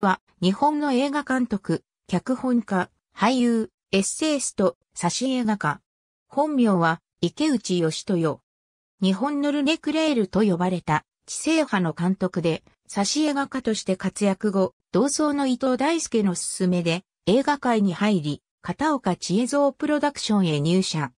は、日本の映画監督、脚本家、俳優、エッセイスト、挿絵画家。本名は、池内義豊。日本のルネクレールと呼ばれた、知性派の監督で、挿絵画家として活躍後、同窓の伊藤大輔の勧めで、映画界に入り、片岡千恵蔵プロダクションへ入社。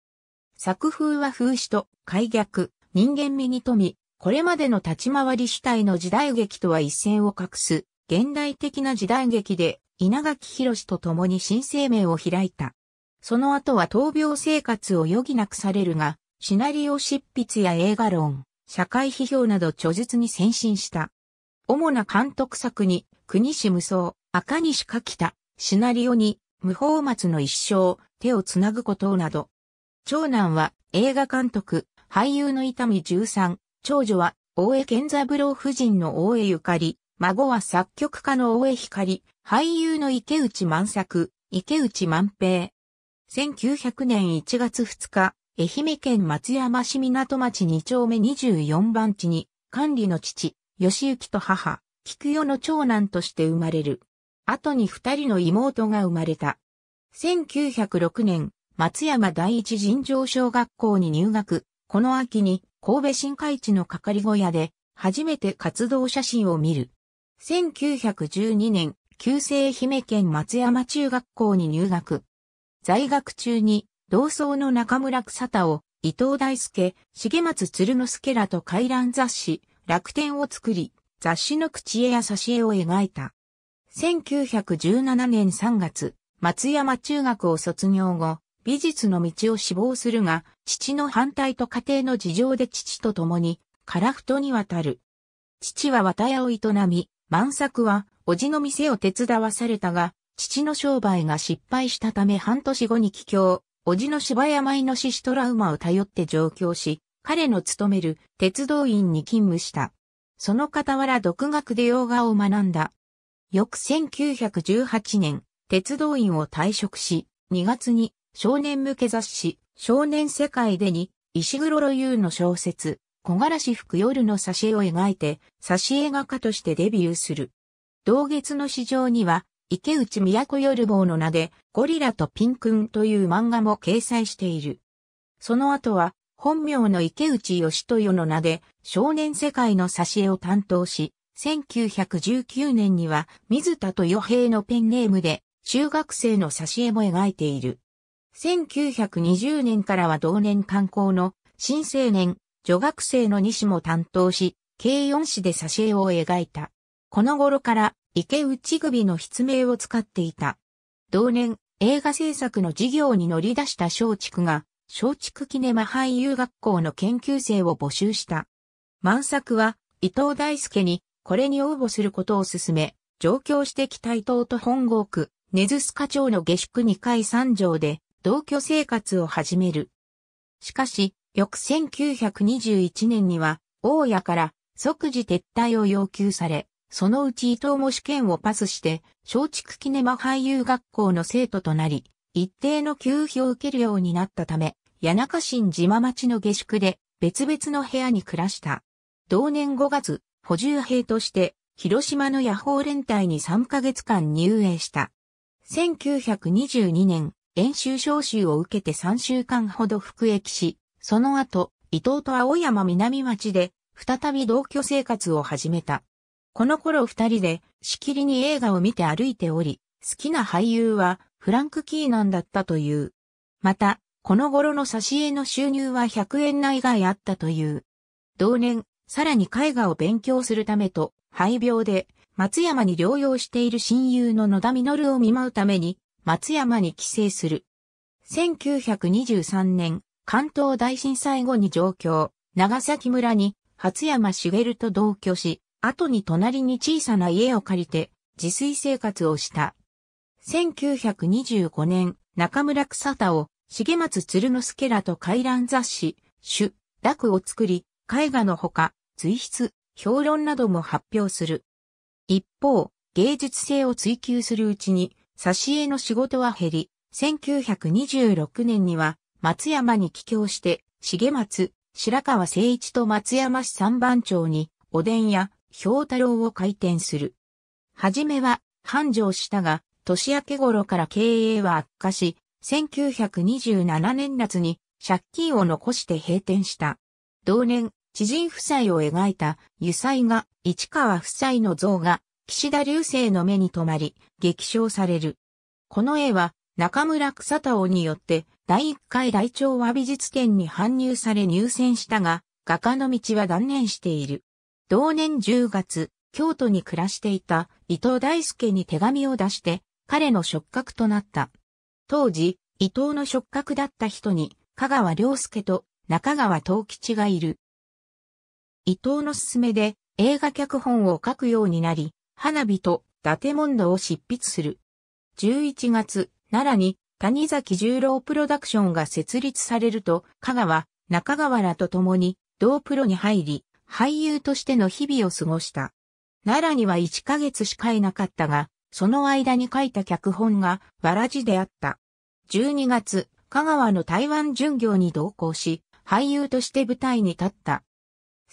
作風は風刺と、開逆、人間味に富み、これまでの立ち回り主体の時代劇とは一線を画す、現代的な時代劇で稲垣博と共に新生命を開いた。その後は闘病生活を余儀なくされるが、シナリオ執筆や映画論、社会批評など著述に先進した。主な監督作に、国志無双、赤西書た、シナリオに、無法松の一生、手をつなぐことなど。長男は映画監督、俳優の伊丹十三、長女は大江健三郎夫人の大江ゆかり、孫は作曲家の大江光、俳優の池内万作、池内万平。1900年1月2日、愛媛県松山市港町2丁目24番地に、管理の父、吉行と母、菊代の長男として生まれる。後に二人の妹が生まれた。1906年、松山第一尋常小学校に入学。この秋に神戸新海地の係小屋で初めて活動写真を見る。1912年、旧制姫県松山中学校に入学。在学中に、同窓の中村草太を、伊藤大輔、重松鶴之助らと回覧雑誌、楽天を作り、雑誌の口絵や差し絵を描いた。1917年3月、松山中学を卒業後、美術の道を志望するが、父の反対と家庭の事情で父と共に、カラフトに渡る。父は綿屋を営み、万作は、叔父の店を手伝わされたが、父の商売が失敗したため半年後に帰郷、叔父の芝山イのしシトラウマを頼って上京し、彼の勤める鉄道員に勤務した。その傍ら独学で洋画を学んだ。翌1918年、鉄道員を退職し、2月に少年向け雑誌、少年世界でに、石黒優の小説、小枯らし吹く夜の挿絵を描いて、挿絵画家としてデビューする。同月の市場には、池内都夜坊の名で、ゴリラとピンクンという漫画も掲載している。その後は、本名の池内義豊の名で、少年世界の挿絵を担当し、1919年には、水田と与平のペンネームで、中学生の挿絵も描いている。1920年からは同年刊行の、新青年、女学生の西も担当し、k 4紙で挿絵を描いた。この頃から池内首の筆名を使っていた。同年、映画制作の事業に乗り出した松竹が、松竹キネマ俳優学校の研究生を募集した。満作は、伊藤大輔に、これに応募することを勧め、上京してきた伊藤と本郷区、根津須賀町の下宿2階3条で、同居生活を始める。しかし、翌1921年には、大家から即時撤退を要求され、そのうち伊藤も試験をパスして、松竹キネマ俳優学校の生徒となり、一定の給付を受けるようになったため、谷中新島町の下宿で別々の部屋に暮らした。同年5月、補充兵として、広島の野放連隊に3ヶ月間入営した。1922年、演習招集を受けて3週間ほど服役し、その後、伊藤と青山南町で、再び同居生活を始めた。この頃二人で、しきりに映画を見て歩いており、好きな俳優は、フランク・キーナンだったという。また、この頃の差し絵の収入は100円内外あったという。同年、さらに絵画を勉強するためと、肺病で、松山に療養している親友の野田実を見舞うために、松山に帰省する。1923年、関東大震災後に上京、長崎村に初山茂と同居し、後に隣に小さな家を借りて自炊生活をした。1925年、中村草田を重松鶴之助らと回覧雑誌、主、楽を作り、絵画のほか、随筆、評論なども発表する。一方、芸術性を追求するうちに、挿絵の仕事は減り、1926年には松山に帰郷して、重松、白川誠一と松山市三番町に、おでんや、氷太郎を開店する。はじめは、繁盛したが、年明け頃から経営は悪化し、1927年夏に借金を残して閉店した。同年、知人夫妻を描いた油彩画、市川夫妻の像が、岸田流星の目に留まり、激賞される。この絵は、中村草太郎によって第1回大長和美術展に搬入され入選したが、画家の道は断念している。同年10月、京都に暮らしていた伊藤大輔に手紙を出して、彼の触覚となった。当時、伊藤の触覚だった人に、香川良介と中川藤吉がいる。伊藤の勧めで映画脚本を書くようになり、花火と伊達問答を執筆する。11月、奈良に谷崎十郎プロダクションが設立されると、香川、中川らと共に、同プロに入り、俳優としての日々を過ごした。奈良には1ヶ月しかいなかったが、その間に書いた脚本が、わらじであった。12月、香川の台湾巡業に同行し、俳優として舞台に立った。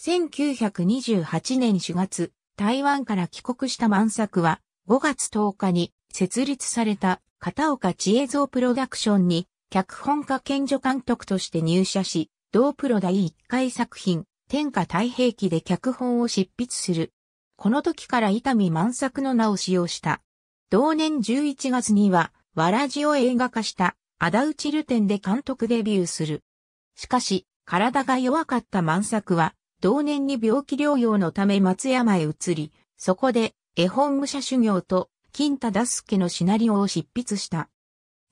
1928年4月、台湾から帰国した万作は、5月10日に設立された片岡千恵蔵プロダクションに脚本家兼助監督として入社し、同プロ第1回作品、天下太平記で脚本を執筆する。この時から伊丹満作の名を使用した。同年11月には、わらじを映画化した、アダウチル展で監督デビューする。しかし、体が弱かった満作は、同年に病気療養のため松山へ移り、そこで、絵本武者修行と金忠助のシナリオを執筆した。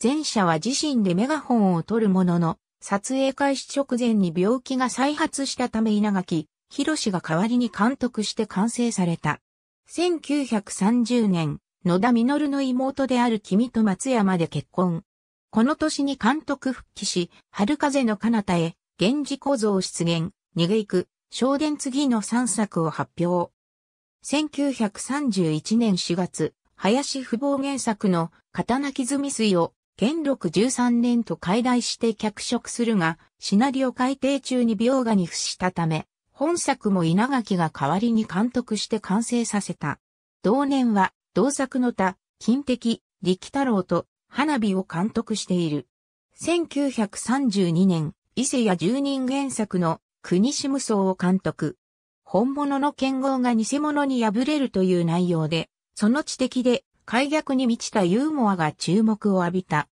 前者は自身でメガホンを取るものの、撮影開始直前に病気が再発したため稲垣、博が代わりに監督して完成された。1930年、野田実の妹である君と松山で結婚。この年に監督復帰し、春風の彼方へ、源氏構造出現、逃げ行く、昇電次の3作を発表。1931年4月、林不防原作の刀傷未遂を、元禄13年と解題して脚色するが、シナリオ改定中に描画に付したため、本作も稲垣が代わりに監督して完成させた。同年は、同作の他、金敵、力太郎と、花火を監督している。1932年、伊勢谷十人原作の国志無双を監督。本物の剣豪が偽物に敗れるという内容で、その知的で開脚に満ちたユーモアが注目を浴びた。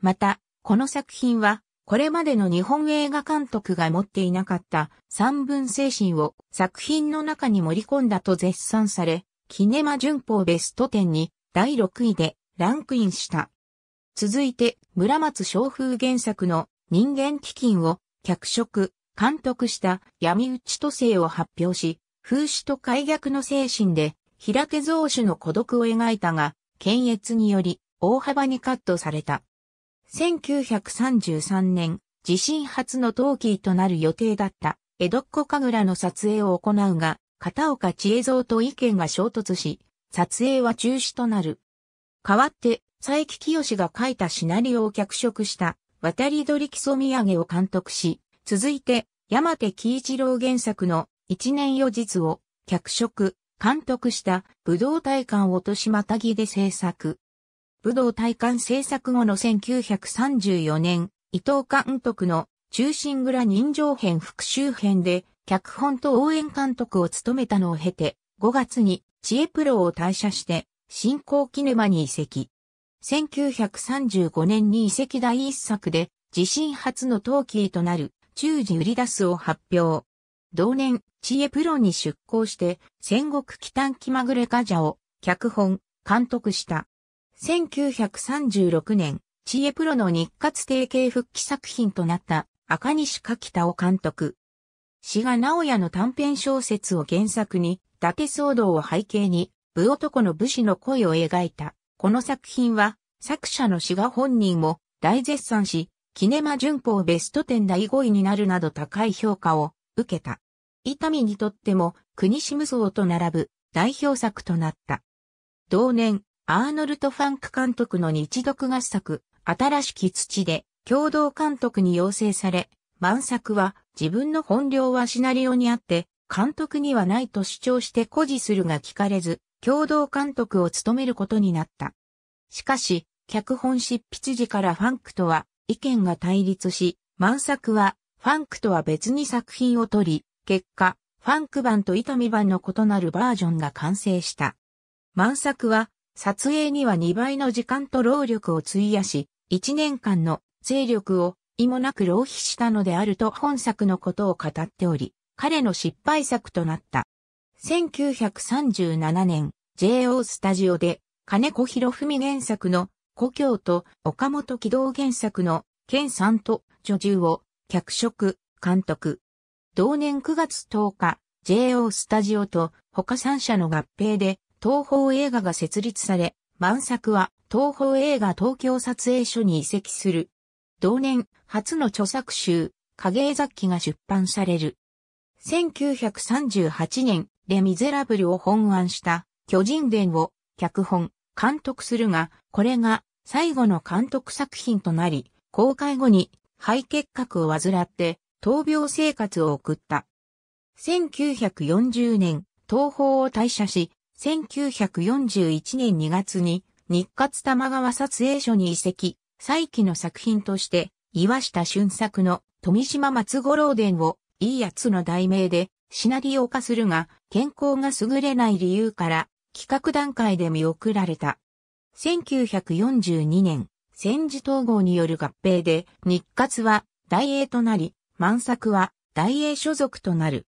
また、この作品は、これまでの日本映画監督が持っていなかった三文精神を作品の中に盛り込んだと絶賛され、キネマ旬報ベスト10に第6位でランクインした。続いて、村松昌風原作の人間基金を脚色、監督した闇打ち都政を発表し、風刺と開脚の精神で平手蔵主の孤独を描いたが、検閲により大幅にカットされた。1933年、地震初のトーキーとなる予定だった江戸っ子神楽の撮影を行うが、片岡千恵蔵と意見が衝突し、撮影は中止となる。代わって、佐伯清が書いたシナリオを脚色した渡り鳥基礎土産を監督し、続いて山手喜一郎原作の一年余日を脚色、監督した武道体館落としまたぎで制作。武道体館制作後の1934年、伊藤監督の中心蔵人情編復習編で脚本と応援監督を務めたのを経て、5月に知恵プロを退社して新興キネマに移籍。1935年に移籍第一作で自身初の陶器となる中時売り出すを発表。同年、知恵プロに出向して、戦国北短期まぐれガジャを脚本、監督した。1936年、知恵プロの日活提携復帰作品となった赤西柿田を監督。志賀直哉の短編小説を原作に、伊達騒動を背景に、武男の武士の恋を描いた。この作品は、作者の志賀本人も大絶賛し、キネマ旬報ベスト10第5位になるなど高い評価を受けた。伊丹にとっても国志無双と並ぶ代表作となった。同年、アーノルト・ファンク監督の日読合作、新しき土で共同監督に要請され、万作は自分の本領はシナリオにあって、監督にはないと主張して誇示するが聞かれず、共同監督を務めることになった。しかし、脚本執筆時からファンクとは意見が対立し、万作はファンクとは別に作品を取り、結果、ファンク版と痛み版の異なるバージョンが完成した。満作は、撮影には2倍の時間と労力を費やし、1年間の勢力を意もなく浪費したのであると本作のことを語っており、彼の失敗作となった。1937年、JO スタジオで、金子博文原作の故郷と岡本軌道原作の県産と女中を脚色、監督。同年9月10日、JO スタジオと他3社の合併で東宝映画が設立され、万作は東宝映画東京撮影所に移籍する。同年、初の著作集、影絵雑記が出版される。1938年、レ・ミゼラブルを本案した巨人伝を脚本、監督するが、これが最後の監督作品となり、公開後に肺結核を患って、闘病生活を送った。1940年、東方を退社し、1941年2月に日活玉川撮影所に移籍、再起の作品として、岩下俊作の富島松五郎伝をいいやつの題名でシナリオ化するが、健康が優れない理由から企画段階で見送られた。1942年、戦時統合による合併で、日活は大英となり、満作は大英所属となる。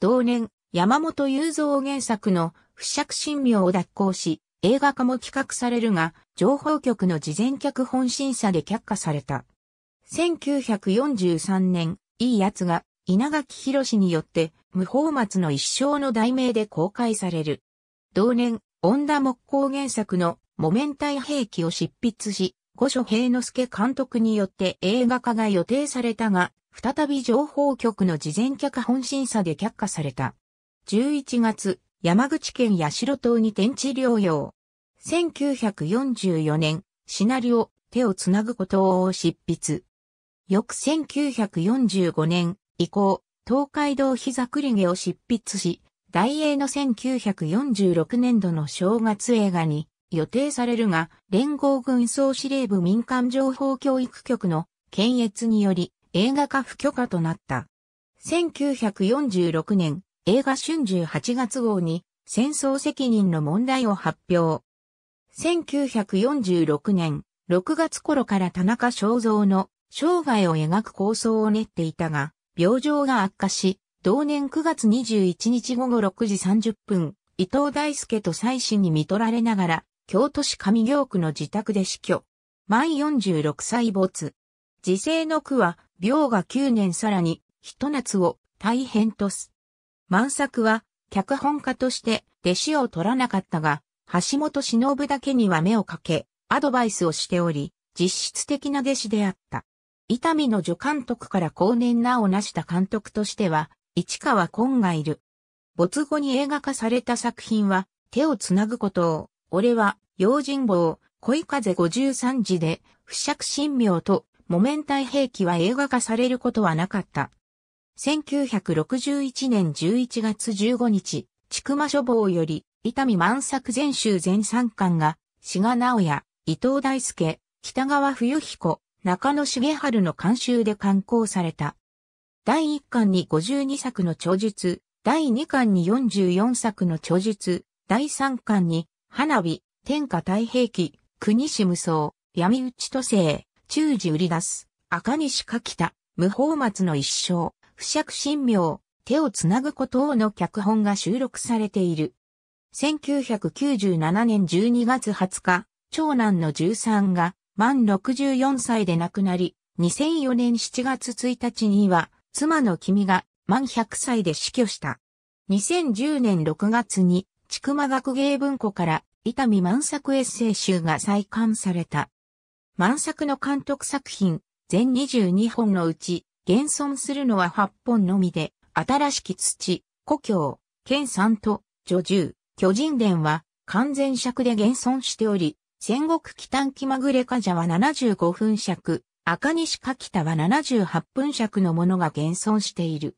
同年、山本雄三原作の不釈神明を脱行し、映画化も企画されるが、情報局の事前脚本審査で却下された。1943年、いいやつが稲垣博によって無法末の一生の題名で公開される。同年、恩田木工原作の木綿体兵器を執筆し、五所平之助監督によって映画化が予定されたが、再び情報局の事前脚本審査で却下された。11月、山口県八代島に天地療養。1944年、シナリオ、手をつなぐことを執筆。翌1945年以降、東海道膝栗毛を執筆し、大英の1946年度の正月映画に予定されるが、連合軍総司令部民間情報教育局の検閲により映画化不許可となった。1946年、映画春秋8月号に戦争責任の問題を発表。1946年、6月頃から田中正造の生涯を描く構想を練っていたが、病状が悪化し、同年9月21日午後6時30分、伊藤大輔と妻子に見取られながら、京都市上京区の自宅で死去。満46歳没。自世の句は、病が9年さらに、一夏を大変とす。満作は、脚本家として弟子を取らなかったが、橋本忍だけには目をかけ、アドバイスをしており、実質的な弟子であった。伊丹の助監督から後年名を成した監督としては、市川昆がいる。没後に映画化された作品は、手をつなぐことを、俺は、用心棒、恋風53時で、不釈神明と、モメンタイ兵器は映画化されることはなかった。1961年11月15日、千曲書房より、伊丹万作全集全三巻が、志賀直也、伊藤大輔、北川冬彦、中野茂春の監修で刊行された。第1巻に52作の長述、第2巻に44作の長述、第3巻に花火、天下太平記、国士無双、闇討ち都政、中寺売り出す、赤西かきた、無法松の一生、不釈神明、手をつなぐことをの脚本が収録されている。1997年12月20日、長男の13が満64歳で亡くなり、2004年7月1日には、妻の君が満100歳で死去した。2010年6月に千曲学芸文庫から、伊丹万作エッセイ集が再刊された。万作の監督作品、全22本のうち、現存するのは8本のみで、新しき土、故郷、県産と、女獣、巨人伝は、完全尺で現存しており、戦国北短期まぐれかじゃは75分尺、赤西か田は78分尺のものが現存している。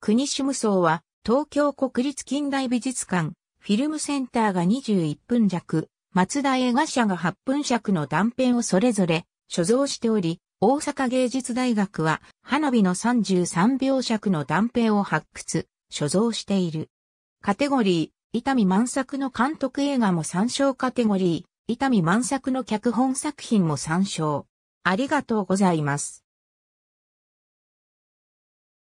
国主無双は、東京国立近代美術館、フィルムセンターが21分弱、松田映画社が8分尺の断片をそれぞれ所蔵しており、大阪芸術大学は花火の33秒尺の断片を発掘、所蔵している。カテゴリー、伊丹満作の監督映画も参照カテゴリー、伊丹満作の脚本作品も参照。ありがとうございます。